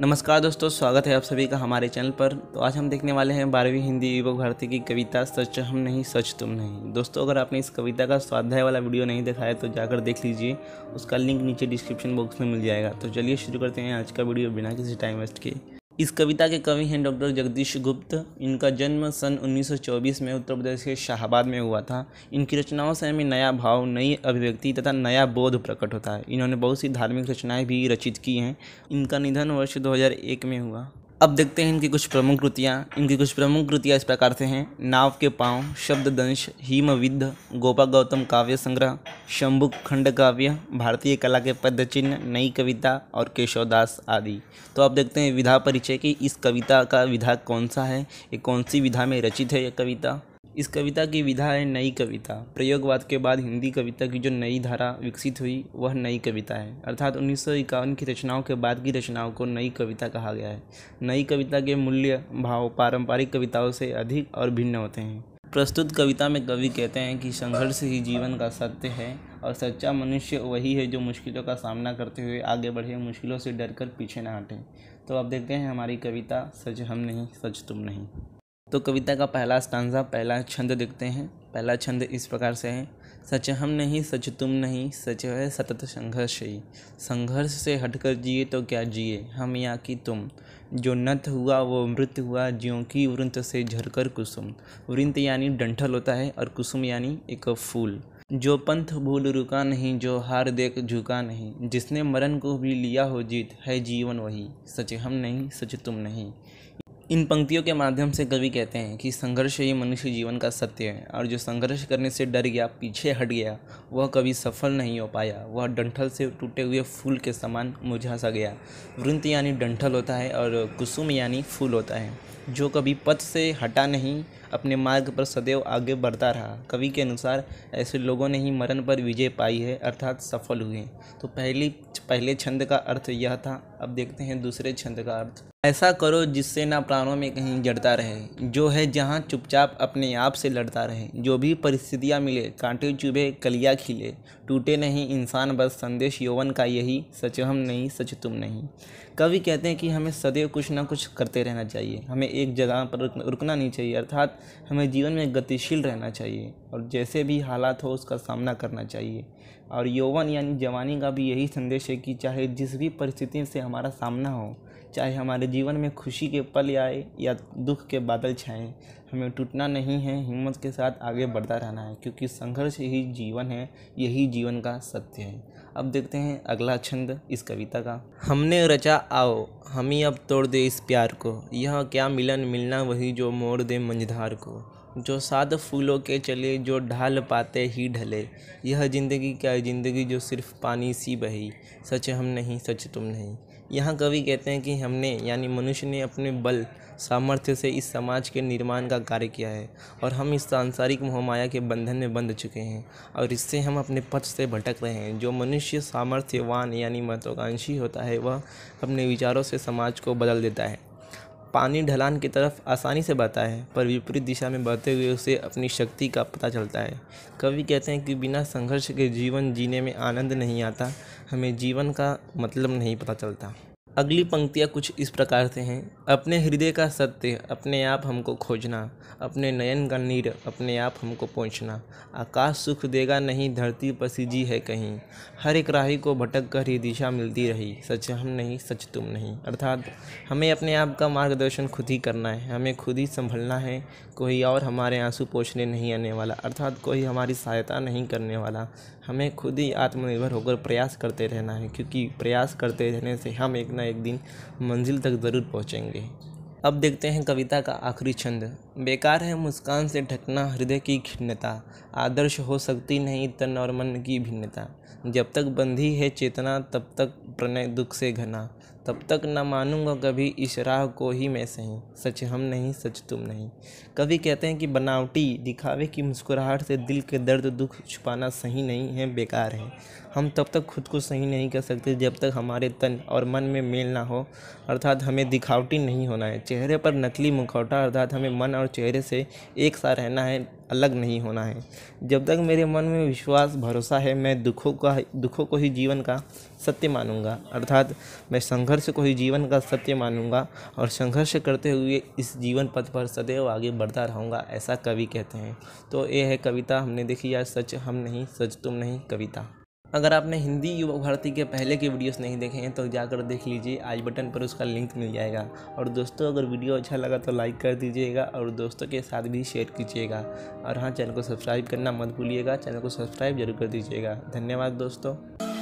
नमस्कार दोस्तों स्वागत है आप सभी का हमारे चैनल पर तो आज हम देखने वाले हैं बारहवीं हिंदी युवक भारती की कविता सच हम नहीं सच तुम नहीं दोस्तों अगर आपने इस कविता का स्वाध्याय वाला वीडियो नहीं देखा है तो जाकर देख लीजिए उसका लिंक नीचे डिस्क्रिप्शन बॉक्स में मिल जाएगा तो चलिए शुरू करते हैं आज का वीडियो बिना किसी टाइम वेस्ट के इस कविता के कवि हैं डॉक्टर जगदीश गुप्त इनका जन्म सन 1924 में उत्तर प्रदेश के शाहबाद में हुआ था इनकी रचनाओं से हमें नया भाव नई अभिव्यक्ति तथा नया बोध प्रकट होता है इन्होंने बहुत सी धार्मिक रचनाएं भी रचित की हैं इनका निधन वर्ष 2001 में हुआ अब देखते हैं इनकी कुछ प्रमुख कृतियाँ इनकी कुछ प्रमुख कृतियाँ इस प्रकार से हैं नाव के पाँव शब्ददंश विद्ध गोपा गौतम काव्य संग्रह शंभु खंड काव्य भारतीय कला के पद चिन्ह नई कविता और केशवदास आदि तो आप देखते हैं विधा परिचय की इस कविता का विधा कौन सा है ये कौन सी विधा में रचित है यह कविता इस कविता की विधा है नई कविता प्रयोगवाद के बाद हिंदी कविता की जो नई धारा विकसित हुई वह नई कविता है अर्थात उन्नीस की रचनाओं के बाद की रचनाओं को नई कविता कहा गया है नई कविता के मूल्य भाव पारंपरिक कविताओं से अधिक और भिन्न होते हैं प्रस्तुत कविता में कवि कहते हैं कि संघर्ष ही जीवन का सत्य है और सच्चा मनुष्य वही है जो मुश्किलों का सामना करते हुए आगे बढ़े मुश्किलों से डरकर पीछे ना हटे तो अब देखते हैं हमारी कविता सच हम नहीं सच तुम नहीं तो कविता का पहला स्टांजा पहला छंद देखते हैं पहला छंद इस प्रकार से है सच हम नहीं सच तुम नहीं सच है सतत संघर्ष ही संघर्ष से हटकर जिए तो क्या जिए हम या कि तुम जो नत हुआ वो मृत हुआ ज्यों की वृंत से झरकर कुसुम वृंत यानी डंठल होता है और कुसुम यानी एक फूल जो पंथ भूल रुका नहीं जो हार देख झुका नहीं जिसने मरण को भी लिया हो जीत है जीवन वही सच हम नहीं सच तुम नहीं इन पंक्तियों के माध्यम से कवि कहते हैं कि संघर्ष ही मनुष्य जीवन का सत्य है और जो संघर्ष करने से डर गया पीछे हट गया वह कभी सफल नहीं हो पाया वह डंठल से टूटे हुए फूल के समान मुझा सा गया वृंत यानी डंठल होता है और कुसुम यानी फूल होता है जो कभी पथ से हटा नहीं अपने मार्ग पर सदैव आगे बढ़ता रहा कवि के अनुसार ऐसे लोगों ने ही मरण पर विजय पाई है अर्थात सफल हुए तो पहली पहले छंद का अर्थ यह था अब देखते हैं दूसरे छंद का अर्थ ऐसा करो जिससे ना प्राणों में कहीं जड़ता रहे जो है जहाँ चुपचाप अपने आप से लड़ता रहे जो भी परिस्थितियाँ मिले कांटे चुभे कलिया खिले टूटे नहीं इंसान बस संदेश यौवन का यही सच हम नहीं सच तुम नहीं कवि कहते हैं कि हमें सदैव कुछ ना कुछ करते रहना चाहिए हमें एक जगह पर रुकना नहीं चाहिए अर्थात हमें जीवन में गतिशील रहना चाहिए और जैसे भी हालात हो उसका सामना करना चाहिए और यौवन यानी जवानी का भी यही संदेश है कि चाहे जिस भी परिस्थिति से हमारा सामना हो चाहे हमारे जीवन में खुशी के पल आए या दुख के बादल छाएं हमें टूटना नहीं है हिम्मत के साथ आगे बढ़ता रहना है क्योंकि संघर्ष ही जीवन है यही जीवन का सत्य है अब देखते हैं अगला छंद इस कविता का हमने रचा आओ हम ही अब तोड़ दे इस प्यार को यह क्या मिलन मिलना वही जो मोड़ दे मंझधार को जो सात फूलों के चले जो ढाल पाते ही ढले यह जिंदगी क्या जिंदगी जो सिर्फ पानी सी बही सच हम नहीं सच तुम नहीं यहाँ कवि कहते हैं कि हमने यानी मनुष्य ने अपने बल सामर्थ्य से इस समाज के निर्माण का कार्य किया है और हम इस सांसारिक मोहमाया के बंधन में बंध चुके हैं और इससे हम अपने पथ से भटक रहे हैं जो मनुष्य सामर्थ्यवान यानी महत्वाकांक्षी होता है वह अपने विचारों से समाज को बदल देता है पानी ढलान की तरफ आसानी से बहता है पर विपरीत दिशा में बहते हुए उसे अपनी शक्ति का पता चलता है कवि कहते हैं कि बिना संघर्ष के जीवन जीने में आनंद नहीं आता हमें जीवन का मतलब नहीं पता चलता अगली पंक्तियाँ कुछ इस प्रकार से हैं अपने हृदय का सत्य अपने आप हमको खोजना अपने नयन का नीर अपने आप हमको पहुँचना आकाश सुख देगा नहीं धरती पर है कहीं हर एक राही को भटक कर ही दिशा मिलती रही सच हम नहीं सच तुम नहीं अर्थात हमें अपने आप का मार्गदर्शन खुद ही करना है हमें खुद ही संभलना है कोई और हमारे आंसू पोछने नहीं आने वाला अर्थात कोई हमारी सहायता नहीं करने वाला हमें खुद ही आत्मनिर्भर होकर प्रयास करते रहना है क्योंकि प्रयास करते रहने से हम एक ना एक दिन मंजिल तक ज़रूर पहुँचेंगे अब देखते हैं कविता का आखिरी छंद बेकार है मुस्कान से ढकना हृदय की खिन्नता आदर्श हो सकती नहीं तन और मन की भिन्नता जब तक बंधी है चेतना तब तक प्रणय दुख से घना तब तक ना मानूंगा कभी इस राह को ही मैं सही सच हम नहीं सच तुम नहीं कभी कहते हैं कि बनावटी दिखावे की मुस्कुराहट से दिल के दर्द दुख छुपाना सही नहीं है बेकार है हम तब तक खुद को सही नहीं कर सकते जब तक हमारे तन और मन में मेल ना हो अर्थात हमें दिखावटी नहीं होना है चेहरे पर नकली मुखौटा अर्थात हमें मन और चेहरे से एक सा रहना है अलग नहीं होना है जब तक मेरे मन में विश्वास भरोसा है मैं दुखों का दुखों को ही जीवन का सत्य मानूंगा अर्थात मैं संघर्ष को ही जीवन का सत्य मानूंगा और संघर्ष करते हुए इस जीवन पथ पर सदैव आगे बढ़ता रहूंगा ऐसा कवि कहते हैं तो ये है कविता हमने देखी यार सच हम नहीं सच तुम नहीं कविता अगर आपने हिंदी युवा भारती के पहले के वीडियोस नहीं देखे हैं तो जाकर देख लीजिए आज बटन पर उसका लिंक मिल जाएगा और दोस्तों अगर वीडियो अच्छा लगा तो लाइक कर दीजिएगा और दोस्तों के साथ भी शेयर कीजिएगा और हाँ चैनल को सब्सक्राइब करना मत भूलिएगा चैनल को सब्सक्राइब जरूर कर दीजिएगा धन्यवाद दोस्तों